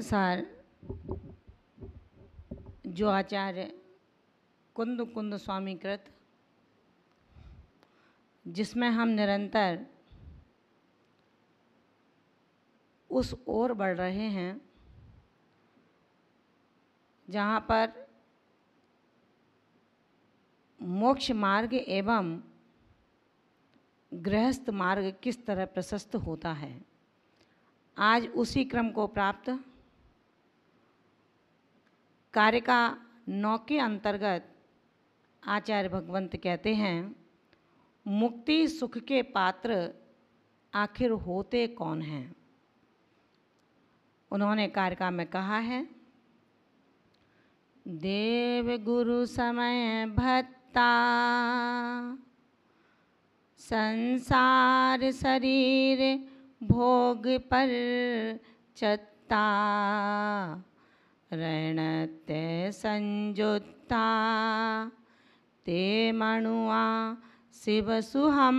अनुसार जो आचार्य कुंद कुंद स्वामी कृत जिसमें हम निरंतर उस ओर बढ़ रहे हैं जहाँ पर मोक्ष मार्ग एवं गृहस्थ मार्ग किस तरह प्रशस्त होता है आज उसी क्रम को प्राप्त का नौ के अंतर्गत आचार्य भगवंत कहते हैं मुक्ति सुख के पात्र आखिर होते कौन हैं उन्होंने कारिका में कहा है देव गुरु समय भत्ता संसार शरीर भोग पर चत्ता रणते संयुत्ता ते मणुआ सुहम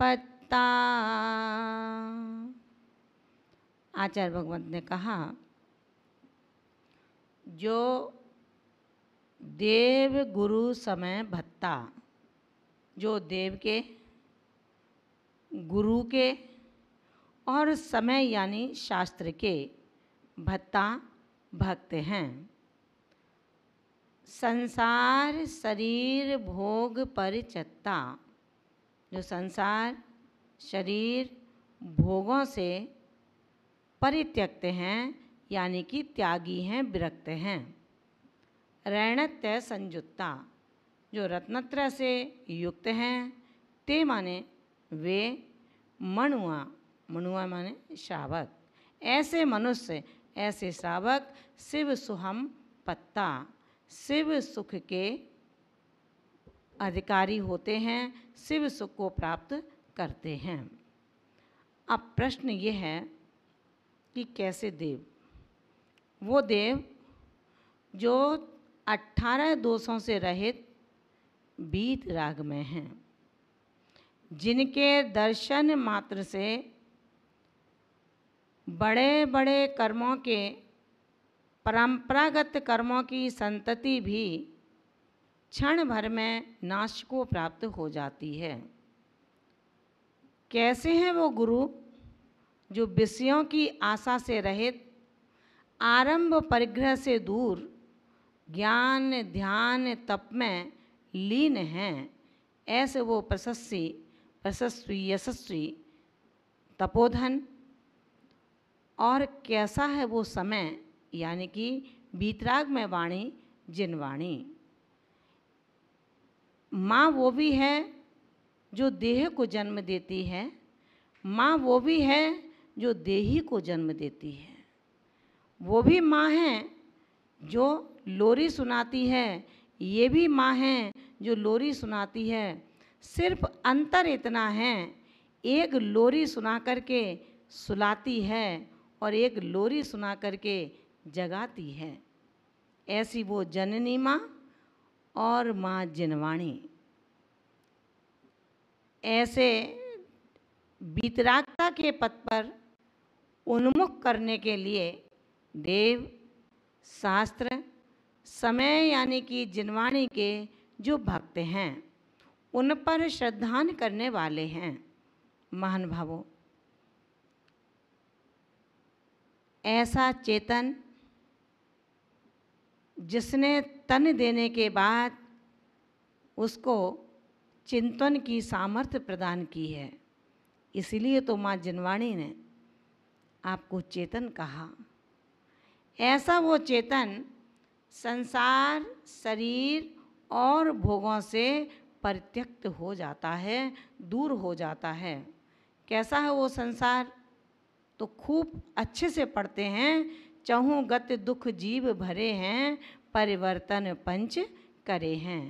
पत्ता आचार्य भगवंत ने कहा जो देव गुरु समय भत्ता जो देव के गुरु के और समय यानी शास्त्र के भत्ता भक्त हैं संसार शरीर भोग परिचत्ता जो संसार शरीर भोगों से परित्यक्त हैं यानी कि त्यागी हैं विरक्त हैं रैणत्य संयुक्ता जो रत्नत्र से युक्त हैं ते माने वे मणुआ मणुआ माने शावक ऐसे मनुष्य ऐसे श्रावक शिव सुहम पत्ता शिव सुख के अधिकारी होते हैं शिव सुख को प्राप्त करते हैं अब प्रश्न ये है कि कैसे देव वो देव जो अट्ठारह दोषों से रहित बीत राग में हैं जिनके दर्शन मात्र से बड़े बड़े कर्मों के परंपरागत कर्मों की संतति भी क्षण भर में नाश को प्राप्त हो जाती है कैसे हैं वो गुरु जो विषयों की आशा से रहित आरंभ परिग्रह से दूर ज्ञान ध्यान तप में लीन हैं ऐसे वो प्रशस्सी प्रशस्वी यशस्वी तपोधन और कैसा है वो समय यानी कि बीतराग में वाणी जिन वाणी माँ वो भी है जो देह को जन्म देती है माँ वो भी है जो देही को जन्म देती है वो भी माँ है जो लोरी सुनाती है ये भी माँ है जो लोरी सुनाती है सिर्फ अंतर इतना है एक लोरी सुना करके सुलाती है और एक लोरी सुना करके जगाती है ऐसी वो जननी माँ और माँ जिनवाणी ऐसे वितरागता के पथ पर उन्मुख करने के लिए देव शास्त्र समय यानी कि जिनवाणी के जो भक्त हैं उन पर श्रद्धान करने वाले हैं महानुभावों ऐसा चेतन जिसने तन देने के बाद उसको चिंतन की सामर्थ्य प्रदान की है इसलिए तो माँ जिनवाणी ने आपको चेतन कहा ऐसा वो चेतन संसार शरीर और भोगों से परित्यक्त हो जाता है दूर हो जाता है कैसा है वो संसार तो खूब अच्छे से पढ़ते हैं चहु गत दुख जीव भरे हैं परिवर्तन पंच करे हैं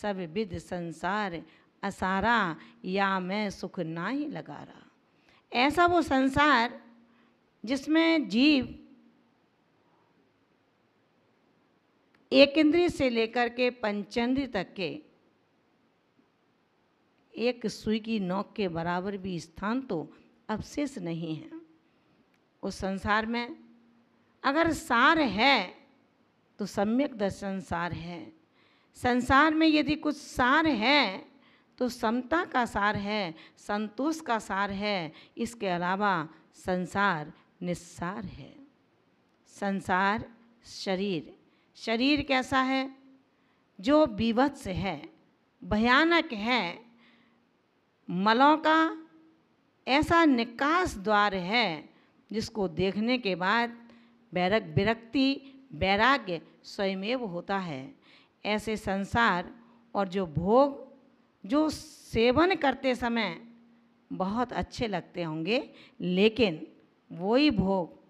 सब विध संसार असारा या मैं सुख ना ही लगा रहा ऐसा वो संसार जिसमें जीव एक इंद्रिय से लेकर के पंचेंद्रिय तक के एक सुई की नोक के बराबर भी स्थान तो अवशेष नहीं है उस संसार में अगर सार है तो सम्यक दर्शन सार है संसार में यदि कुछ सार है तो समता का सार है संतोष का सार है इसके अलावा संसार निस्सार है संसार शरीर शरीर कैसा है जो विवत्स है भयानक है मलों का ऐसा निकास द्वार है जिसको देखने के बाद बैरक विरक्ति वैराग्य स्वयमेव होता है ऐसे संसार और जो भोग जो सेवन करते समय बहुत अच्छे लगते होंगे लेकिन वही भोग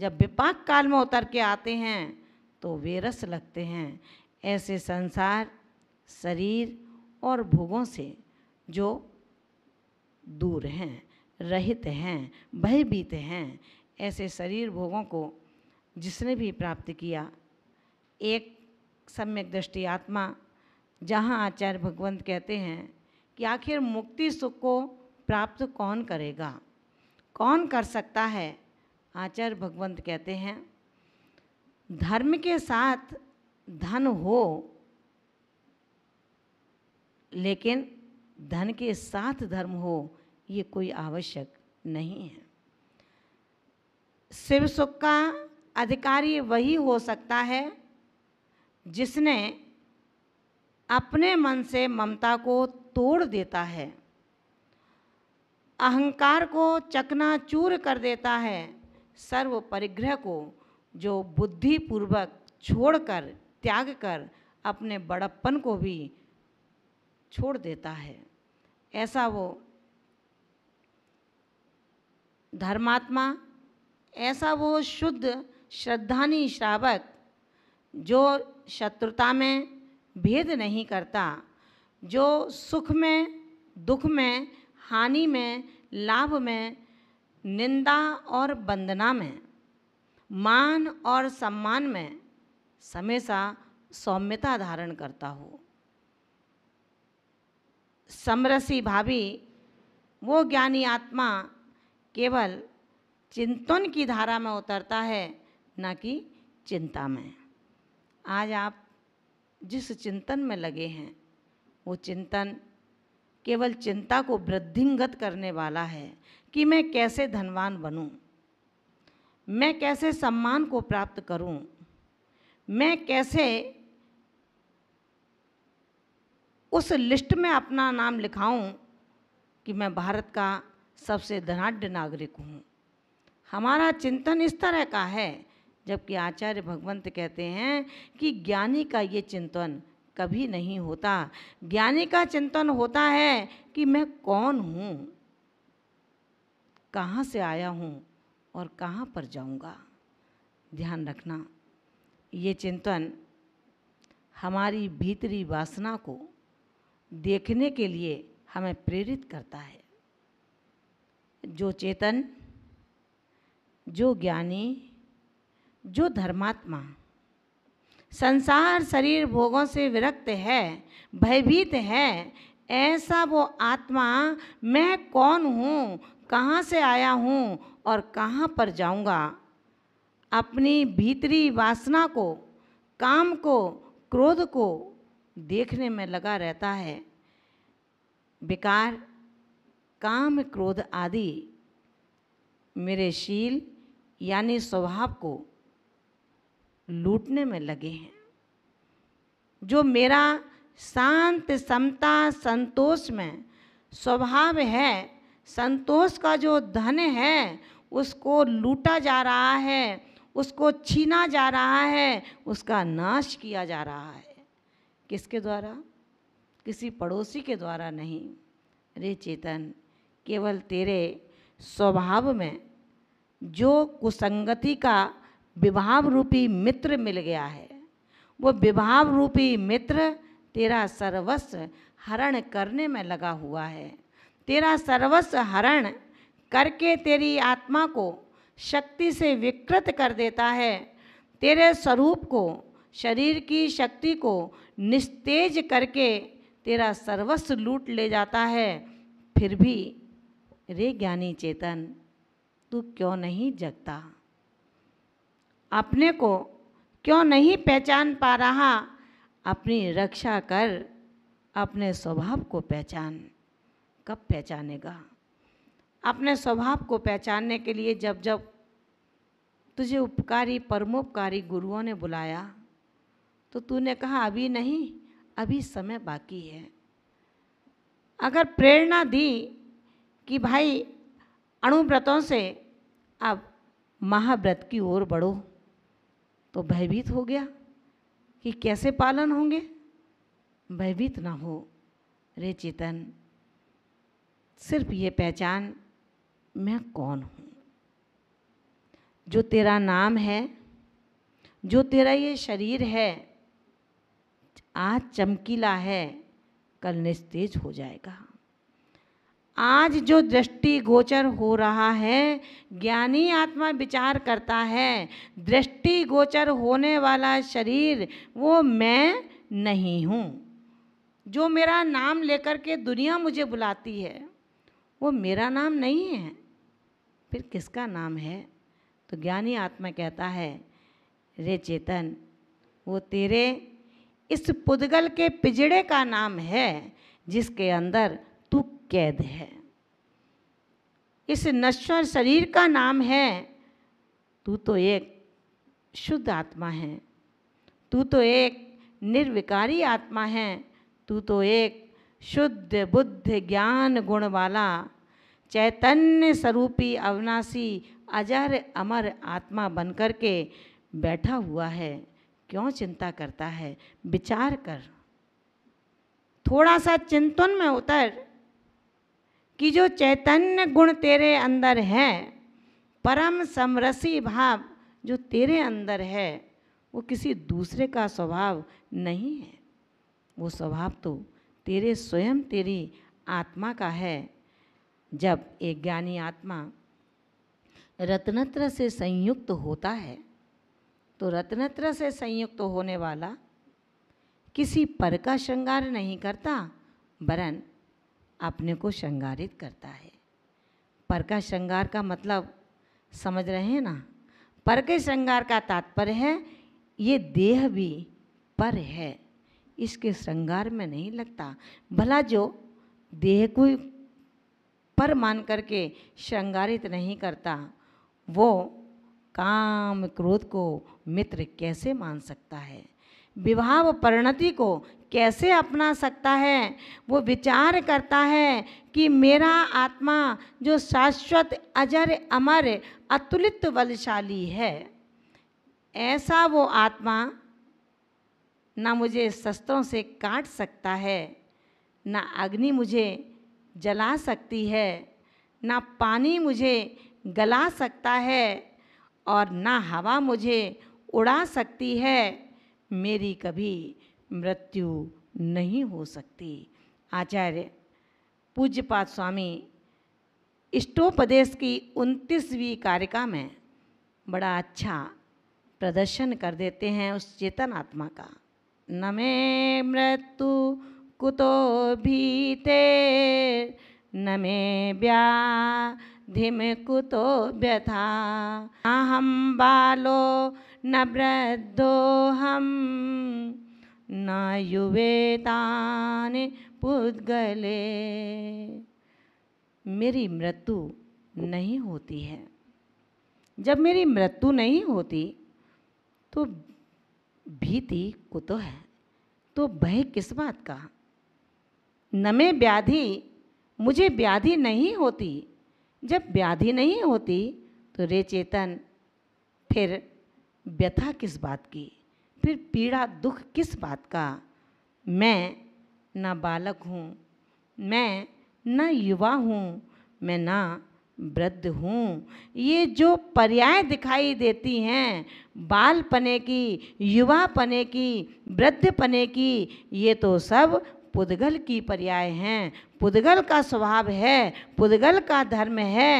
जब विपाक काल में उतर के आते हैं तो वेरस लगते हैं ऐसे संसार शरीर और भोगों से जो दूर हैं रहित हैं भयभीत हैं ऐसे शरीर भोगों को जिसने भी प्राप्त किया एक सम्यक दृष्टि आत्मा जहाँ आचार्य भगवंत कहते हैं कि आखिर मुक्ति सुख को प्राप्त कौन करेगा कौन कर सकता है आचार्य भगवंत कहते हैं धर्म के साथ धन हो लेकिन धन के साथ धर्म हो ये कोई आवश्यक नहीं है शिव सुख का अधिकारी वही हो सकता है जिसने अपने मन से ममता को तोड़ देता है अहंकार को चकनाचूर कर देता है सर्व परिग्रह को जो बुद्धिपूर्वक छोड़कर त्याग कर अपने बड़प्पन को भी छोड़ देता है ऐसा वो धर्मात्मा ऐसा वो शुद्ध श्रद्धानी श्रावक जो शत्रुता में भेद नहीं करता जो सुख में दुख में हानि में लाभ में निंदा और वंदना में मान और सम्मान में सा सौम्यता धारण करता हो समरसी भावी वो ज्ञानी आत्मा केवल चिंतन की धारा में उतरता है न कि चिंता में आज आप जिस चिंतन में लगे हैं वो चिंतन केवल चिंता को वृद्धिंगत करने वाला है कि मैं कैसे धनवान बनूं, मैं कैसे सम्मान को प्राप्त करूं, मैं कैसे उस लिस्ट में अपना नाम लिखाऊं कि मैं भारत का सबसे धनाढ़ नागरिक हूँ हमारा चिंतन इस तरह का है जबकि आचार्य भगवंत कहते हैं कि ज्ञानी का ये चिंतन कभी नहीं होता ज्ञानी का चिंतन होता है कि मैं कौन हूँ कहाँ से आया हूँ और कहाँ पर जाऊँगा ध्यान रखना ये चिंतन हमारी भीतरी वासना को देखने के लिए हमें प्रेरित करता है जो चेतन जो ज्ञानी जो धर्मात्मा संसार शरीर भोगों से विरक्त है भयभीत है ऐसा वो आत्मा मैं कौन हूँ कहाँ से आया हूँ और कहाँ पर जाऊँगा अपनी भीतरी वासना को काम को क्रोध को देखने में लगा रहता है बेकार काम क्रोध आदि मेरे शील यानी स्वभाव को लूटने में लगे हैं जो मेरा शांत समता संतोष में स्वभाव है संतोष का जो धन है उसको लूटा जा रहा है उसको छीना जा रहा है उसका नाश किया जा रहा है किसके द्वारा किसी पड़ोसी के द्वारा नहीं अरे चेतन केवल तेरे स्वभाव में जो कुसंगति का विभाव रूपी मित्र मिल गया है वो विभाव रूपी मित्र तेरा सर्वस्व हरण करने में लगा हुआ है तेरा सर्वस्व हरण करके तेरी आत्मा को शक्ति से विकृत कर देता है तेरे स्वरूप को शरीर की शक्ति को निस्तेज करके तेरा सर्वस्व लूट ले जाता है फिर भी रे ज्ञानी चेतन तू क्यों नहीं जगता अपने को क्यों नहीं पहचान पा रहा अपनी रक्षा कर अपने स्वभाव को पहचान कब पहचानेगा अपने स्वभाव को पहचानने के लिए जब जब तुझे उपकारी परमोपकारी गुरुओं ने बुलाया तो तूने कहा अभी नहीं अभी समय बाकी है अगर प्रेरणा दी कि भाई अणुव्रतों से अब महाव्रत की ओर बढ़ो तो भयभीत हो गया कि कैसे पालन होंगे भयभीत ना हो रे चेतन सिर्फ ये पहचान मैं कौन हूँ जो तेरा नाम है जो तेरा ये शरीर है आज चमकीला है कल निस्तेज हो जाएगा आज जो दृष्टि गोचर हो रहा है ज्ञानी आत्मा विचार करता है दृष्टि गोचर होने वाला शरीर वो मैं नहीं हूँ जो मेरा नाम लेकर के दुनिया मुझे बुलाती है वो मेरा नाम नहीं है फिर किसका नाम है तो ज्ञानी आत्मा कहता है रे चेतन वो तेरे इस पुदगल के पिजड़े का नाम है जिसके अंदर कैद है इस नश्वर शरीर का नाम है तू तो एक शुद्ध आत्मा है तू तो एक निर्विकारी आत्मा है तू तो एक शुद्ध बुद्ध ज्ञान गुण वाला चैतन्य स्वरूपी अविनाशी अजर अमर आत्मा बनकर के बैठा हुआ है क्यों चिंता करता है विचार कर थोड़ा सा चिंतन में उतर कि जो चैतन्य गुण तेरे अंदर है परम समरसी भाव जो तेरे अंदर है वो किसी दूसरे का स्वभाव नहीं है वो स्वभाव तो तेरे स्वयं तेरी आत्मा का है जब एक ज्ञानी आत्मा रत्नत्र से संयुक्त तो होता है तो रत्नत्र से संयुक्त तो होने वाला किसी पर का श्रृंगार नहीं करता वरन अपने को श्रृंगारित करता है पर का श्रृंगार का मतलब समझ रहे हैं ना पर के श्रृंगार का तात्पर्य है ये देह भी पर है इसके श्रृंगार में नहीं लगता भला जो देह को पर मान करके श्रृंगारित नहीं करता वो काम क्रोध को मित्र कैसे मान सकता है विभाव परिणति को कैसे अपना सकता है वो विचार करता है कि मेरा आत्मा जो शाश्वत अजर अमर अतुलित बलशाली है ऐसा वो आत्मा ना मुझे शस्त्रों से काट सकता है ना अग्नि मुझे जला सकती है ना पानी मुझे गला सकता है और ना हवा मुझे उड़ा सकती है मेरी कभी मृत्यु नहीं हो सकती आचार्य पूज्यपाद स्वामी इष्टोपदेश की उनतीसवीं कारिका में बड़ा अच्छा प्रदर्शन कर देते हैं उस चेतन आत्मा का न मे मृत्यु कुतो भीते न मे धिम कुतो व्यथा अहम बालो न वृद्धो हम न पुद्गले मेरी मृत्यु नहीं होती है जब मेरी मृत्यु नहीं होती तो भीति कुतो है तो भय किस बात का नमे व्याधि मुझे व्याधि नहीं होती जब व्याधि नहीं होती तो रे चेतन फिर व्यथा किस बात की फिर पीड़ा दुख किस बात का मैं ना बालक हूँ मैं ना युवा हूँ मैं ना वृद्ध हूँ ये जो पर्याय दिखाई देती हैं बाल पने की युवा पने की वृद्ध पने की ये तो सब पुद्गल की पर्याय हैं पुद्गल का स्वभाव है पुद्गल का धर्म है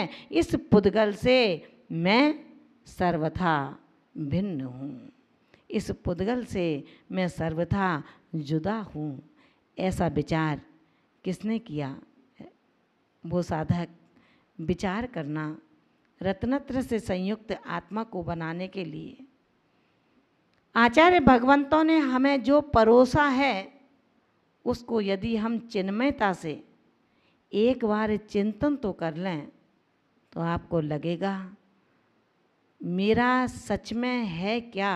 इस पुद्गल से मैं सर्वथा भिन्न हूँ इस पुद्गल से मैं सर्वथा जुदा हूँ ऐसा विचार किसने किया वो साधक विचार करना रत्नत्र से संयुक्त आत्मा को बनाने के लिए आचार्य भगवंतों ने हमें जो परोसा है उसको यदि हम चिन्मयता से एक बार चिंतन तो कर लें तो आपको लगेगा मेरा सच में है क्या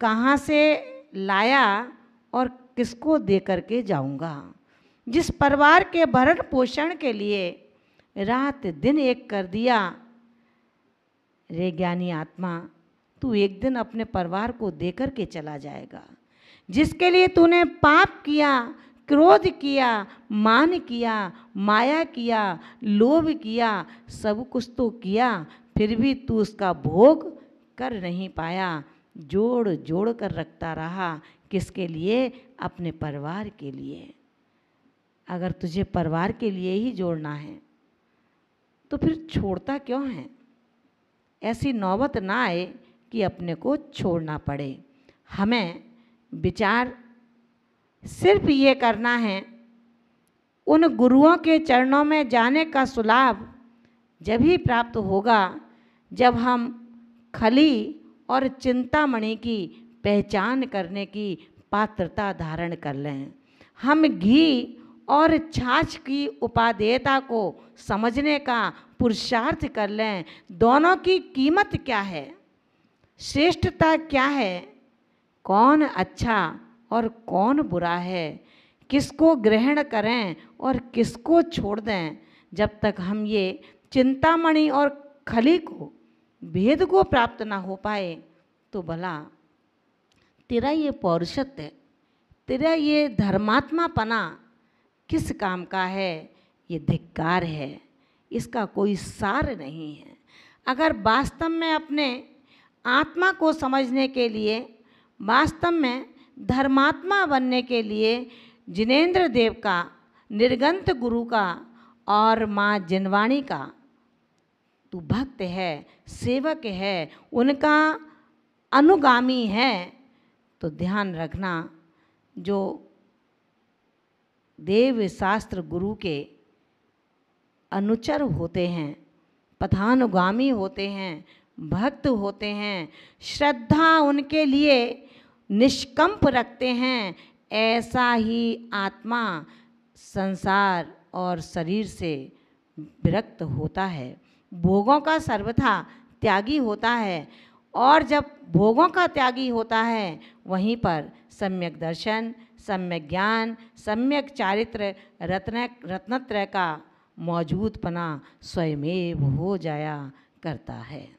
कहाँ से लाया और किसको दे करके जाऊँगा जिस परिवार के भरण पोषण के लिए रात दिन एक कर दिया रे ज्ञानी आत्मा तू एक दिन अपने परिवार को दे कर के चला जाएगा जिसके लिए तूने पाप किया क्रोध किया मान किया माया किया लोभ किया सब कुछ तो किया फिर भी तू उसका भोग कर नहीं पाया जोड़ जोड़ कर रखता रहा किसके लिए अपने परिवार के लिए अगर तुझे परिवार के लिए ही जोड़ना है तो फिर छोड़ता क्यों है ऐसी नौबत ना आए कि अपने को छोड़ना पड़े हमें विचार सिर्फ ये करना है उन गुरुओं के चरणों में जाने का सुलाभ जब ही प्राप्त होगा जब हम खली और चिंतामणि की पहचान करने की पात्रता धारण कर लें हम घी और छाछ की उपादेयता को समझने का पुरुषार्थ कर लें दोनों की कीमत क्या है श्रेष्ठता क्या है कौन अच्छा और कौन बुरा है किसको ग्रहण करें और किसको छोड़ दें जब तक हम ये चिंतामणि और खली को भेद को प्राप्त ना हो पाए तो भला तेरा ये पौरुषत्य तेरा ये धर्मात्मापना किस काम का है ये धिक्कार है इसका कोई सार नहीं है अगर वास्तव में अपने आत्मा को समझने के लिए वास्तव में धर्मात्मा बनने के लिए जिनेन्द्र देव का निर्गंत गुरु का और माँ जिनवाणी का तू भक्त है सेवक है उनका अनुगामी है तो ध्यान रखना जो देव शास्त्र गुरु के अनुचर होते हैं पथानुगामी होते हैं भक्त होते हैं श्रद्धा उनके लिए निष्कंप रखते हैं ऐसा ही आत्मा संसार और शरीर से विरक्त होता है भोगों का सर्वथा त्यागी होता है और जब भोगों का त्यागी होता है वहीं पर सम्यक दर्शन सम्यक ज्ञान सम्यक चारित्र रत्न रत्नत्रय का मौजूदपना स्वयमेव हो जाया करता है